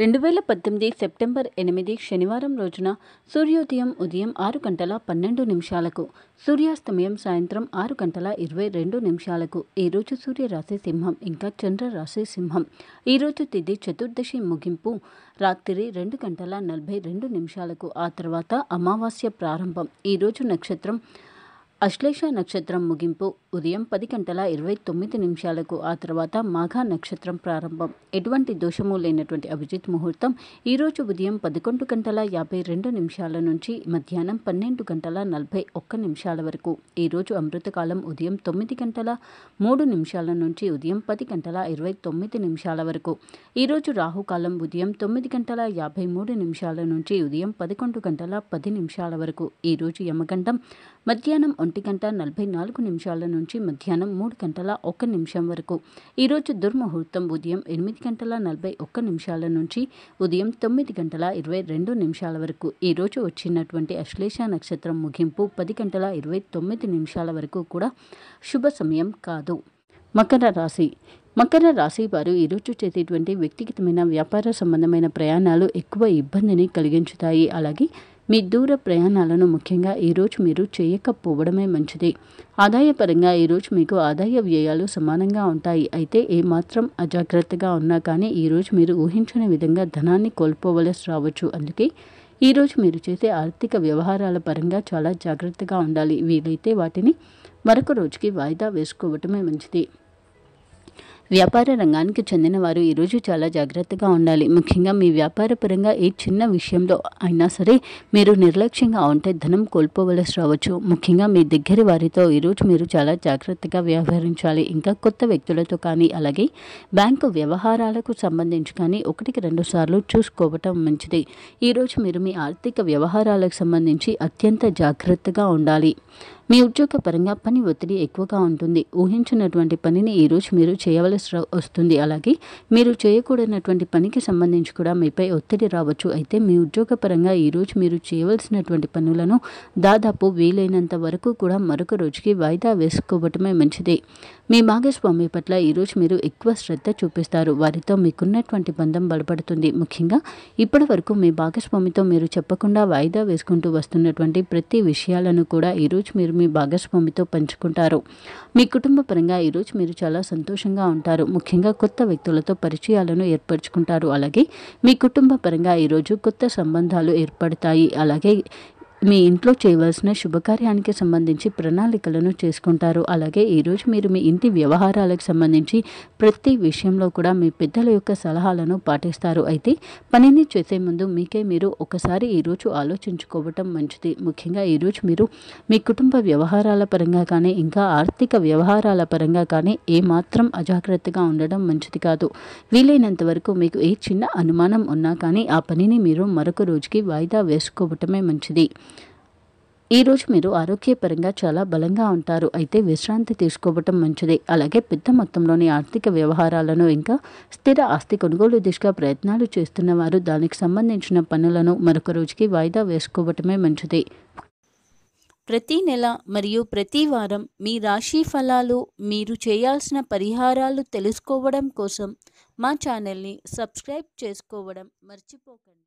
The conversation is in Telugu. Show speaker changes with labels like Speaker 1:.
Speaker 1: రెండు వేల పద్దెనిమిది సెప్టెంబర్ ఎనిమిది శనివారం రోజున సూర్యోదయం ఉదయం ఆరు గంటల పన్నెండు నిమిషాలకు సూర్యాస్తమయం సాయంత్రం ఆరు గంటల ఇరవై రెండు నిమిషాలకు ఈరోజు సూర్యరాశి సింహం ఇంకా చంద్ర రాశి సింహం ఈరోజు తిది చతుర్దశి ముగింపు రాత్రి రెండు గంటల నలభై రెండు నిమిషాలకు ఆ తర్వాత అమావాస్య ప్రారంభం ఈరోజు నక్షత్రం అశ్లేష నక్షత్రం ముగింపు ఉదయం పది గంటల ఇరవై తొమ్మిది నిమిషాలకు ఆ తర్వాత మాఘా నక్షత్రం ప్రారంభం ఎటువంటి దోషము లేనటువంటి అభిజిత్ ముహూర్తం ఈరోజు ఉదయం పదకొండు గంటల యాభై రెండు నిమిషాల నుంచి మధ్యాహ్నం పన్నెండు గంటల నలభై ఒక్క నిమిషాల వరకు ఈరోజు అమృతకాలం ఉదయం తొమ్మిది గంటల మూడు నిమిషాల నుంచి ఉదయం పది గంటల ఇరవై తొమ్మిది నిమిషాల వరకు ఈరోజు రాహుకాలం ఉదయం తొమ్మిది గంటల యాభై మూడు నిమిషాల నుంచి ఉదయం పదకొండు గంటల పది నిమిషాల వరకు ఈరోజు యమగండం మధ్యాహ్నం ఒంటి గంట నలభై నాలుగు నిమిషాల నుంచి మధ్యాహ్నం మూడు గంటల ఒక్క నిమిషం వరకు ఈరోజు దుర్ముహూర్తం ఉదయం ఎనిమిది గంటల నలభై ఒక్క నిమిషాల నుంచి ఉదయం తొమ్మిది గంటల ఇరవై రెండు నిమిషాల వరకు ఈరోజు వచ్చినటువంటి అశ్లేష నక్షత్రం ముగింపు పది గంటల ఇరవై తొమ్మిది నిమిషాల వరకు కూడా శుభ సమయం కాదు మకర రాశి మకర రాశి వారు ఈరోజు చేసేటువంటి వ్యక్తిగతమైన వ్యాపార సంబంధమైన ప్రయాణాలు ఎక్కువ ఇబ్బందిని కలిగించుతాయి అలాగే మీ దూర ప్రయాణాలను ముఖ్యంగా ఈరోజు మీరు చేయకపోవడమే మంచిది ఆదాయపరంగా ఈరోజు మీకు ఆదాయ వ్యయాలు సమానంగా ఉంటాయి అయితే ఏమాత్రం అజాగ్రత్తగా ఉన్నా కానీ ఈరోజు మీరు ఊహించని విధంగా ధనాన్ని కోల్పోవలసి రావచ్చు అందుకే ఈరోజు మీరు చేసే ఆర్థిక వ్యవహారాల పరంగా చాలా జాగ్రత్తగా ఉండాలి వీలైతే వాటిని మరొక రోజుకి వాయిదా వేసుకోవటమే మంచిది వ్యాపార రంగానికి చెందిన వారు ఈరోజు చాలా జాగ్రత్తగా ఉండాలి ముఖ్యంగా మీ వ్యాపారపరంగా ఏ చిన్న విషయంలో అయినా సరే మీరు నిర్లక్ష్యంగా ఉంటే ధనం కోల్పోవలసి రావచ్చు ముఖ్యంగా మీ దగ్గర వారితో ఈరోజు మీరు చాలా జాగ్రత్తగా వ్యవహరించాలి ఇంకా కొత్త వ్యక్తులతో కానీ అలాగే బ్యాంకు వ్యవహారాలకు సంబంధించి కానీ ఒకటికి రెండు సార్లు చూసుకోవటం మంచిది ఈరోజు మీరు మీ ఆర్థిక వ్యవహారాలకు సంబంధించి అత్యంత జాగ్రత్తగా ఉండాలి మీ ఉద్యోగపరంగా పని ఒత్తిడి ఎక్కువగా ఉంటుంది ఊహించినటువంటి పనిని ఈరోజు మీరు చేయవలసి స్ట్రెస్ వస్తుంది అలాగే మీరు చేయకూడనటువంటి పనికి సంబంధించి కూడా మీపై ఒత్తిడి రావచ్చు అయితే మీ ఉద్యోగపరంగా ఈరోజు మీరు చేయవలసినటువంటి పనులను దాదాపు వీలైనంత వరకు కూడా మరొక రోజుకి వాయిదా వేసుకోవటమే మంచిది మీ భాగస్వామి పట్ల ఈరోజు మీరు ఎక్కువ శ్రద్ధ చూపిస్తారు వారితో మీకున్నటువంటి బంధం బలపడుతుంది ముఖ్యంగా ఇప్పటి వరకు మీ భాగస్వామితో మీరు చెప్పకుండా వాయిదా వేసుకుంటూ వస్తున్నటువంటి ప్రతి విషయాలను కూడా ఈరోజు మీరు మీ భాగస్వామితో పంచుకుంటారు మీ కుటుంబ పరంగా ఈరోజు మీరు చాలా సంతోషంగా ఉంటారు ఉంటారు ముఖ్యంగా కొత్త వ్యక్తులతో పరిచయాలను ఏర్పరచుకుంటారు అలాగే మీ కుటుంబ పరంగా ఈరోజు కొత్త సంబంధాలు ఏర్పడతాయి అలాగే మీ ఇంట్లో చేయవలసిన శుభకార్యానికి సంబంధించి ప్రణాళికలను చేసుకుంటారు అలాగే ఈరోజు మీరు మీ ఇంటి వ్యవహారాలకు సంబంధించి ప్రతి విషయంలో కూడా మీ పెద్దల యొక్క సలహాలను పాటిస్తారు అయితే పనిని చేసే ముందు మీకే మీరు ఒకసారి ఈరోజు ఆలోచించుకోవటం మంచిది ముఖ్యంగా ఈరోజు మీరు మీ కుటుంబ వ్యవహారాల పరంగా కానీ ఇంకా ఆర్థిక వ్యవహారాల పరంగా కానీ ఏమాత్రం అజాగ్రత్తగా ఉండడం మంచిది కాదు వీలైనంత వరకు మీకు ఏ చిన్న అనుమానం ఉన్నా కానీ ఆ పనిని మీరు మరొక రోజుకి వాయిదా వేసుకోవటమే మంచిది ఈరోజు మీరు ఆరోగ్యపరంగా చాలా బలంగా ఉంటారు అయితే విశ్రాంతి తీసుకోవటం మంచిది అలాగే పెద్ద మొత్తంలోని ఆర్థిక వ్యవహారాలను ఇంకా స్థిర ఆస్తి కొనుగోలు దిశగా ప్రయత్నాలు చేస్తున్న వారు దానికి సంబంధించిన పనులను మరొక రోజుకి వాయిదా వేసుకోవటమే మంచిది ప్రతి నెల మరియు ప్రతి వారం మీ రాశి ఫలాలు మీరు చేయాల్సిన పరిహారాలు తెలుసుకోవడం కోసం మా ఛానల్ని సబ్స్క్రైబ్ చేసుకోవడం మర్చిపోకండి